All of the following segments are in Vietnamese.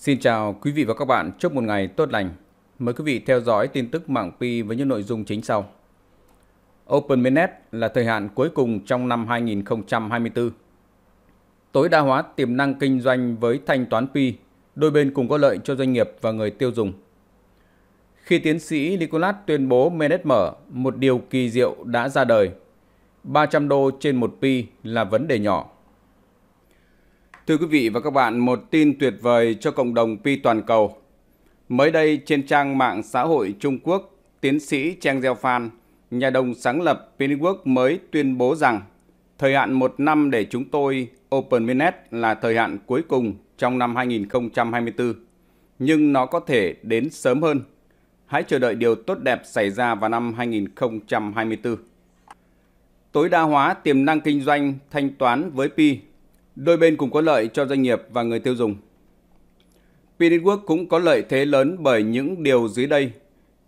Xin chào quý vị và các bạn, chúc một ngày tốt lành. Mời quý vị theo dõi tin tức mạng Pi với những nội dung chính sau. Open OpenMinnet là thời hạn cuối cùng trong năm 2024. Tối đa hóa tiềm năng kinh doanh với thanh toán Pi, đôi bên cùng có lợi cho doanh nghiệp và người tiêu dùng. Khi tiến sĩ Nicolas tuyên bố Minnet mở, một điều kỳ diệu đã ra đời. 300 đô trên một Pi là vấn đề nhỏ. Thưa quý vị và các bạn, một tin tuyệt vời cho cộng đồng Pi toàn cầu. Mới đây trên trang mạng xã hội Trung Quốc, tiến sĩ Cheng Zhao Fan, nhà đồng sáng lập Pinwork mới tuyên bố rằng thời hạn một năm để chúng tôi open minet là thời hạn cuối cùng trong năm 2024, nhưng nó có thể đến sớm hơn. Hãy chờ đợi điều tốt đẹp xảy ra vào năm 2024. Tối đa hóa tiềm năng kinh doanh thanh toán với Pi Đôi bên cùng có lợi cho doanh nghiệp và người tiêu dùng. p cũng có lợi thế lớn bởi những điều dưới đây.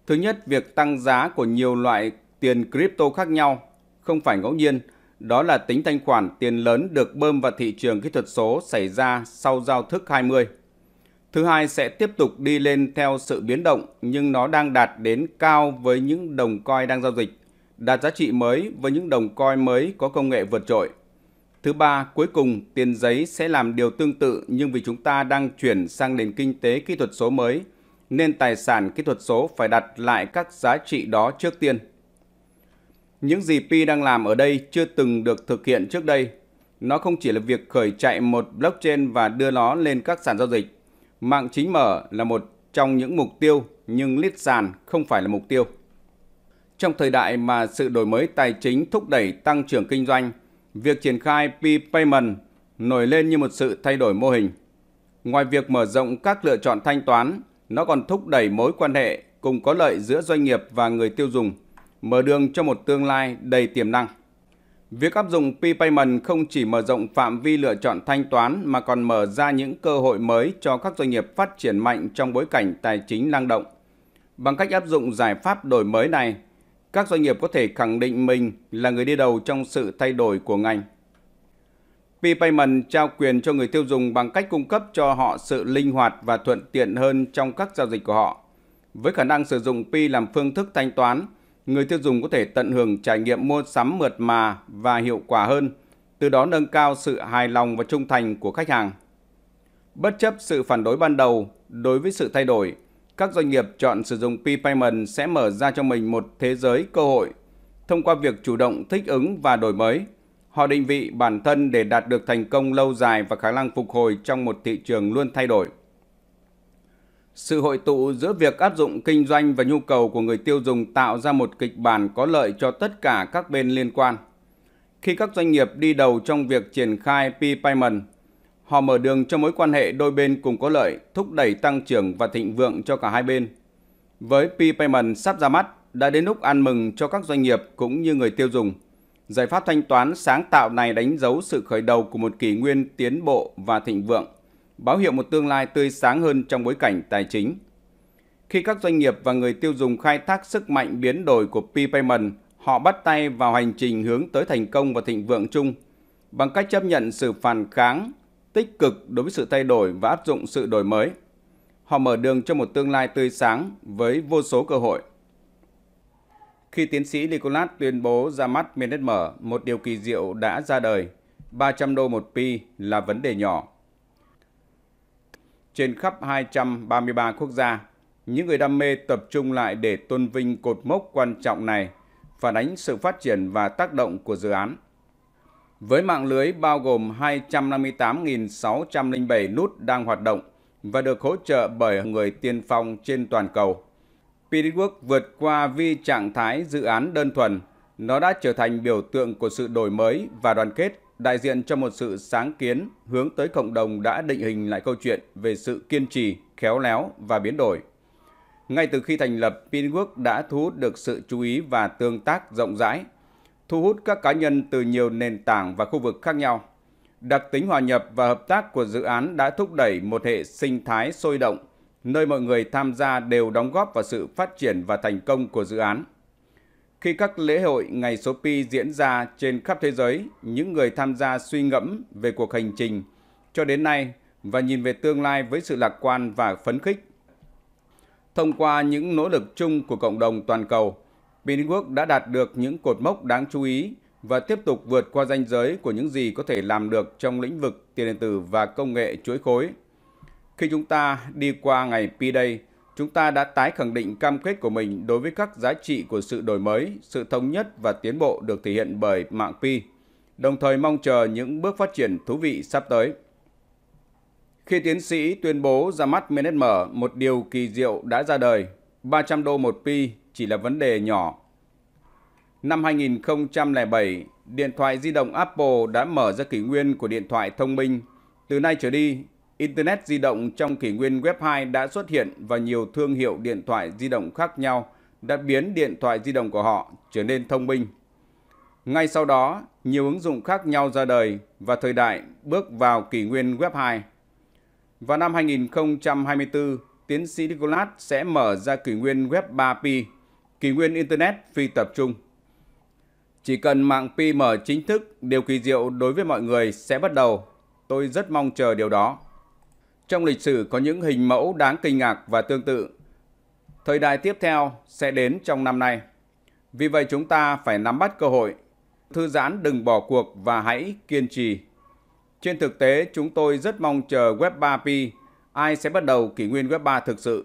Thứ nhất, việc tăng giá của nhiều loại tiền crypto khác nhau không phải ngẫu nhiên, đó là tính thanh khoản tiền lớn được bơm vào thị trường kỹ thuật số xảy ra sau giao thức 20. Thứ hai sẽ tiếp tục đi lên theo sự biến động nhưng nó đang đạt đến cao với những đồng coin đang giao dịch, đạt giá trị mới với những đồng coin mới có công nghệ vượt trội. Thứ ba, cuối cùng, tiền giấy sẽ làm điều tương tự nhưng vì chúng ta đang chuyển sang nền kinh tế kỹ thuật số mới, nên tài sản kỹ thuật số phải đặt lại các giá trị đó trước tiên. Những gì Pi đang làm ở đây chưa từng được thực hiện trước đây. Nó không chỉ là việc khởi chạy một blockchain và đưa nó lên các sàn giao dịch. Mạng chính mở là một trong những mục tiêu, nhưng lít sàn không phải là mục tiêu. Trong thời đại mà sự đổi mới tài chính thúc đẩy tăng trưởng kinh doanh – việc triển khai P-Payment nổi lên như một sự thay đổi mô hình. Ngoài việc mở rộng các lựa chọn thanh toán, nó còn thúc đẩy mối quan hệ cùng có lợi giữa doanh nghiệp và người tiêu dùng, mở đường cho một tương lai đầy tiềm năng. Việc áp dụng P-Payment không chỉ mở rộng phạm vi lựa chọn thanh toán mà còn mở ra những cơ hội mới cho các doanh nghiệp phát triển mạnh trong bối cảnh tài chính năng động. Bằng cách áp dụng giải pháp đổi mới này, các doanh nghiệp có thể khẳng định mình là người đi đầu trong sự thay đổi của ngành. P-Payment trao quyền cho người tiêu dùng bằng cách cung cấp cho họ sự linh hoạt và thuận tiện hơn trong các giao dịch của họ. Với khả năng sử dụng Pi làm phương thức thanh toán, người tiêu dùng có thể tận hưởng trải nghiệm mua sắm mượt mà và hiệu quả hơn, từ đó nâng cao sự hài lòng và trung thành của khách hàng. Bất chấp sự phản đối ban đầu đối với sự thay đổi, các doanh nghiệp chọn sử dụng P-Payment sẽ mở ra cho mình một thế giới cơ hội. Thông qua việc chủ động thích ứng và đổi mới, họ định vị bản thân để đạt được thành công lâu dài và khả năng phục hồi trong một thị trường luôn thay đổi. Sự hội tụ giữa việc áp dụng kinh doanh và nhu cầu của người tiêu dùng tạo ra một kịch bản có lợi cho tất cả các bên liên quan. Khi các doanh nghiệp đi đầu trong việc triển khai P-Payment, Họ mở đường cho mối quan hệ đôi bên cùng có lợi, thúc đẩy tăng trưởng và thịnh vượng cho cả hai bên. Với P-Payment sắp ra mắt, đã đến lúc ăn mừng cho các doanh nghiệp cũng như người tiêu dùng. Giải pháp thanh toán sáng tạo này đánh dấu sự khởi đầu của một kỷ nguyên tiến bộ và thịnh vượng, báo hiệu một tương lai tươi sáng hơn trong bối cảnh tài chính. Khi các doanh nghiệp và người tiêu dùng khai thác sức mạnh biến đổi của P-Payment, họ bắt tay vào hành trình hướng tới thành công và thịnh vượng chung bằng cách chấp nhận sự phản kháng tích cực đối với sự thay đổi và áp dụng sự đổi mới. Họ mở đường cho một tương lai tươi sáng với vô số cơ hội. Khi tiến sĩ Nicolas tuyên bố ra mắt Minute mở, một điều kỳ diệu đã ra đời. 300 đô một pi là vấn đề nhỏ. Trên khắp 233 quốc gia, những người đam mê tập trung lại để tôn vinh cột mốc quan trọng này, phản ánh sự phát triển và tác động của dự án với mạng lưới bao gồm 258.607 nút đang hoạt động và được hỗ trợ bởi người tiên phong trên toàn cầu. Pidwork vượt qua vi trạng thái dự án đơn thuần, nó đã trở thành biểu tượng của sự đổi mới và đoàn kết, đại diện cho một sự sáng kiến hướng tới cộng đồng đã định hình lại câu chuyện về sự kiên trì, khéo léo và biến đổi. Ngay từ khi thành lập, Pinwork đã thu hút được sự chú ý và tương tác rộng rãi – thu hút các cá nhân từ nhiều nền tảng và khu vực khác nhau. Đặc tính hòa nhập và hợp tác của dự án đã thúc đẩy một hệ sinh thái sôi động, nơi mọi người tham gia đều đóng góp vào sự phát triển và thành công của dự án. Khi các lễ hội ngày số pi diễn ra trên khắp thế giới, những người tham gia suy ngẫm về cuộc hành trình cho đến nay và nhìn về tương lai với sự lạc quan và phấn khích. Thông qua những nỗ lực chung của cộng đồng toàn cầu, quốc đã đạt được những cột mốc đáng chú ý và tiếp tục vượt qua ranh giới của những gì có thể làm được trong lĩnh vực tiền điện tử và công nghệ chuỗi khối. Khi chúng ta đi qua ngày P-Day, chúng ta đã tái khẳng định cam kết của mình đối với các giá trị của sự đổi mới, sự thống nhất và tiến bộ được thể hiện bởi mạng P, đồng thời mong chờ những bước phát triển thú vị sắp tới. Khi tiến sĩ tuyên bố ra mắt MNSM, một điều kỳ diệu đã ra đời 300 đô một pi chỉ là vấn đề nhỏ. Năm 2007, điện thoại di động Apple đã mở ra kỷ nguyên của điện thoại thông minh. Từ nay trở đi, Internet di động trong kỷ nguyên Web 2 đã xuất hiện và nhiều thương hiệu điện thoại di động khác nhau đã biến điện thoại di động của họ trở nên thông minh. Ngay sau đó, nhiều ứng dụng khác nhau ra đời và thời đại bước vào kỷ nguyên Web 2. Vào năm 2024, tiến sĩ Nicolas sẽ mở ra kỷ nguyên Web 3P, kỷ nguyên Internet phi tập trung. Chỉ cần mạng Pi mở chính thức, điều kỳ diệu đối với mọi người sẽ bắt đầu. Tôi rất mong chờ điều đó. Trong lịch sử có những hình mẫu đáng kinh ngạc và tương tự. Thời đại tiếp theo sẽ đến trong năm nay. Vì vậy chúng ta phải nắm bắt cơ hội. Thư giãn đừng bỏ cuộc và hãy kiên trì. Trên thực tế, chúng tôi rất mong chờ Web 3P ai sẽ bắt đầu kỷ nguyên Web 3 thực sự.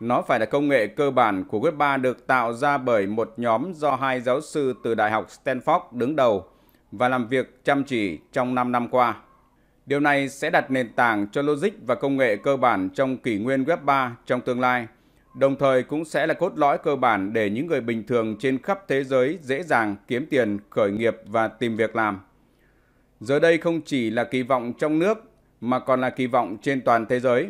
Nó phải là công nghệ cơ bản của Web 3 được tạo ra bởi một nhóm do hai giáo sư từ Đại học Stanford đứng đầu và làm việc chăm chỉ trong 5 năm qua. Điều này sẽ đặt nền tảng cho logic và công nghệ cơ bản trong kỷ nguyên Web 3 trong tương lai, đồng thời cũng sẽ là cốt lõi cơ bản để những người bình thường trên khắp thế giới dễ dàng kiếm tiền, khởi nghiệp và tìm việc làm. Giờ đây không chỉ là kỳ vọng trong nước mà còn là kỳ vọng trên toàn thế giới.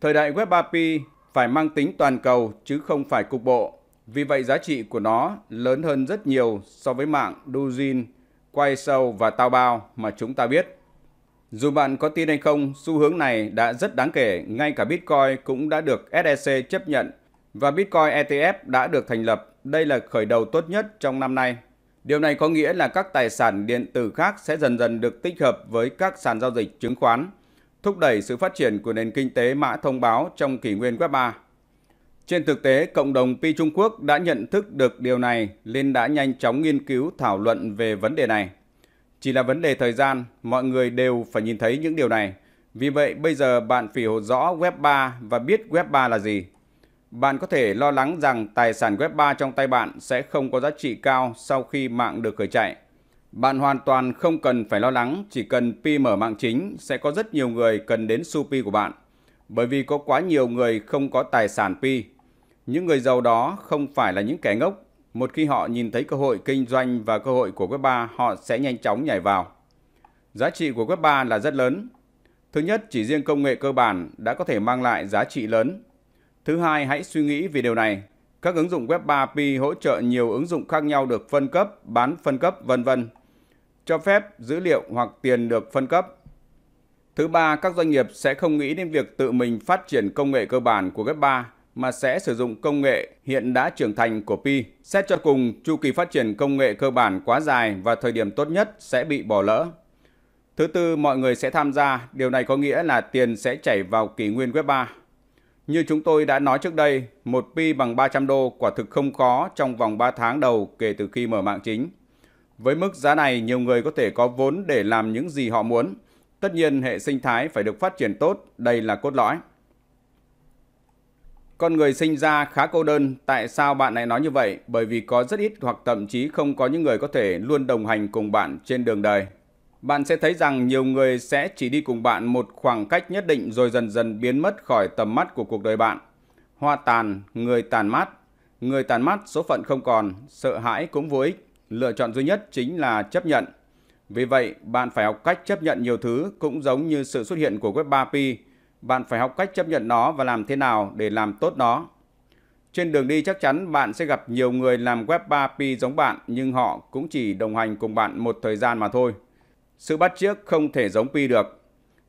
Thời đại Web 3P phải mang tính toàn cầu chứ không phải cục bộ. Vì vậy giá trị của nó lớn hơn rất nhiều so với mạng Quay sâu và bao mà chúng ta biết. Dù bạn có tin hay không, xu hướng này đã rất đáng kể, ngay cả Bitcoin cũng đã được SEC chấp nhận và Bitcoin ETF đã được thành lập. Đây là khởi đầu tốt nhất trong năm nay. Điều này có nghĩa là các tài sản điện tử khác sẽ dần dần được tích hợp với các sàn giao dịch chứng khoán, thúc đẩy sự phát triển của nền kinh tế mã thông báo trong kỷ nguyên Web 3. Trên thực tế, cộng đồng Pi Trung Quốc đã nhận thức được điều này nên đã nhanh chóng nghiên cứu thảo luận về vấn đề này. Chỉ là vấn đề thời gian, mọi người đều phải nhìn thấy những điều này. Vì vậy, bây giờ bạn phải hiểu rõ Web 3 và biết Web 3 là gì. Bạn có thể lo lắng rằng tài sản Web3 trong tay bạn sẽ không có giá trị cao sau khi mạng được khởi chạy. Bạn hoàn toàn không cần phải lo lắng, chỉ cần pi mở mạng chính sẽ có rất nhiều người cần đến SUPI của bạn. Bởi vì có quá nhiều người không có tài sản pi. Những người giàu đó không phải là những kẻ ngốc. Một khi họ nhìn thấy cơ hội kinh doanh và cơ hội của Web3, họ sẽ nhanh chóng nhảy vào. Giá trị của Web3 là rất lớn. Thứ nhất, chỉ riêng công nghệ cơ bản đã có thể mang lại giá trị lớn Thứ hai, hãy suy nghĩ về điều này. Các ứng dụng Web 3 API hỗ trợ nhiều ứng dụng khác nhau được phân cấp, bán phân cấp, vân vân. Cho phép dữ liệu hoặc tiền được phân cấp. Thứ ba, các doanh nghiệp sẽ không nghĩ đến việc tự mình phát triển công nghệ cơ bản của Web 3 mà sẽ sử dụng công nghệ hiện đã trưởng thành của Pi. Xét cho cùng, chu kỳ phát triển công nghệ cơ bản quá dài và thời điểm tốt nhất sẽ bị bỏ lỡ. Thứ tư, mọi người sẽ tham gia, điều này có nghĩa là tiền sẽ chảy vào kỷ nguyên Web 3. Như chúng tôi đã nói trước đây, một pi bằng 300 đô quả thực không khó trong vòng 3 tháng đầu kể từ khi mở mạng chính. Với mức giá này, nhiều người có thể có vốn để làm những gì họ muốn. Tất nhiên, hệ sinh thái phải được phát triển tốt, đây là cốt lõi. Con người sinh ra khá cô đơn, tại sao bạn lại nói như vậy? Bởi vì có rất ít hoặc thậm chí không có những người có thể luôn đồng hành cùng bạn trên đường đời bạn sẽ thấy rằng nhiều người sẽ chỉ đi cùng bạn một khoảng cách nhất định rồi dần dần biến mất khỏi tầm mắt của cuộc đời bạn. Hoa tàn, người tàn mát. Người tàn mát số phận không còn, sợ hãi cũng vô ích. Lựa chọn duy nhất chính là chấp nhận. Vì vậy, bạn phải học cách chấp nhận nhiều thứ cũng giống như sự xuất hiện của web 3P. Bạn phải học cách chấp nhận nó và làm thế nào để làm tốt nó. Trên đường đi chắc chắn bạn sẽ gặp nhiều người làm web 3P giống bạn nhưng họ cũng chỉ đồng hành cùng bạn một thời gian mà thôi. Sự bắt chiếc không thể giống Pi được.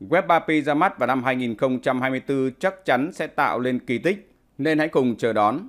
Web 3P ra mắt vào năm 2024 chắc chắn sẽ tạo lên kỳ tích, nên hãy cùng chờ đón.